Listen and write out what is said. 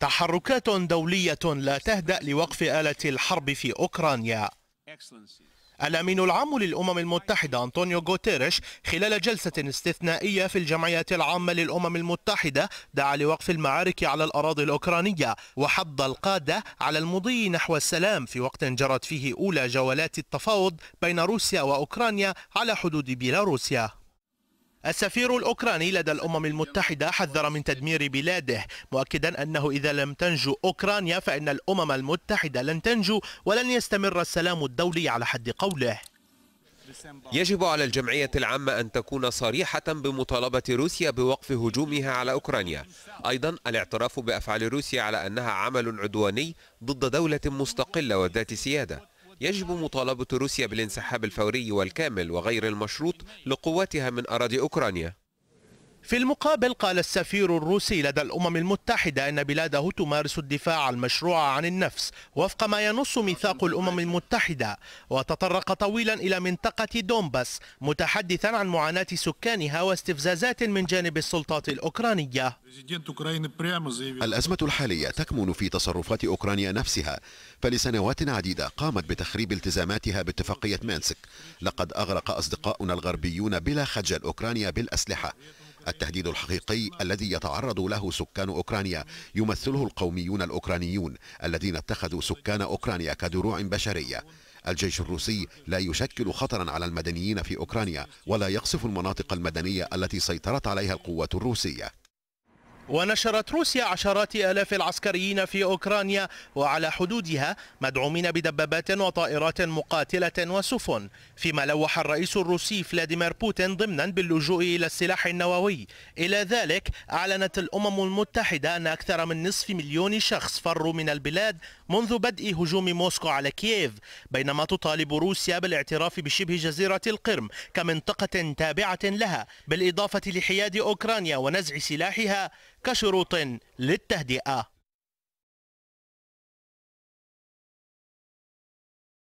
تحركات دولية لا تهدأ لوقف آلة الحرب في أوكرانيا الأمين العام للأمم المتحدة أنطونيو غوتيريش خلال جلسة استثنائية في الجمعية العامة للأمم المتحدة دعا لوقف المعارك على الأراضي الأوكرانية وحض القادة على المضي نحو السلام في وقت جرت فيه أولى جولات التفاوض بين روسيا وأوكرانيا على حدود بيلاروسيا السفير الأوكراني لدى الأمم المتحدة حذر من تدمير بلاده مؤكدا أنه إذا لم تنجو أوكرانيا فإن الأمم المتحدة لن تنجو ولن يستمر السلام الدولي على حد قوله يجب على الجمعية العامة أن تكون صريحة بمطالبة روسيا بوقف هجومها على أوكرانيا أيضا الاعتراف بأفعال روسيا على أنها عمل عدواني ضد دولة مستقلة وذات سيادة يجب مطالبة روسيا بالانسحاب الفوري والكامل وغير المشروط لقواتها من أراضي أوكرانيا في المقابل قال السفير الروسي لدى الأمم المتحدة أن بلاده تمارس الدفاع المشروع عن النفس وفق ما ينص ميثاق الأمم المتحدة وتطرق طويلا إلى منطقة دومباس متحدثا عن معاناة سكانها واستفزازات من جانب السلطات الأوكرانية الأزمة الحالية تكمن في تصرفات أوكرانيا نفسها فلسنوات عديدة قامت بتخريب التزاماتها باتفاقية مانسك لقد أغرق أصدقاؤنا الغربيون بلا خجل أوكرانيا بالأسلحة التهديد الحقيقي الذي يتعرض له سكان أوكرانيا يمثله القوميون الأوكرانيون الذين اتخذوا سكان أوكرانيا كدروع بشرية الجيش الروسي لا يشكل خطرا على المدنيين في أوكرانيا ولا يقصف المناطق المدنية التي سيطرت عليها القوات الروسية ونشرت روسيا عشرات آلاف العسكريين في أوكرانيا وعلى حدودها مدعومين بدبابات وطائرات مقاتلة وسفن فيما لوح الرئيس الروسي فلاديمير بوتين ضمنا باللجوء إلى السلاح النووي إلى ذلك أعلنت الأمم المتحدة أن أكثر من نصف مليون شخص فروا من البلاد منذ بدء هجوم موسكو على كييف بينما تطالب روسيا بالاعتراف بشبه جزيرة القرم كمنطقة تابعة لها بالإضافة لحياد أوكرانيا ونزع سلاحها كشروط للتهدئة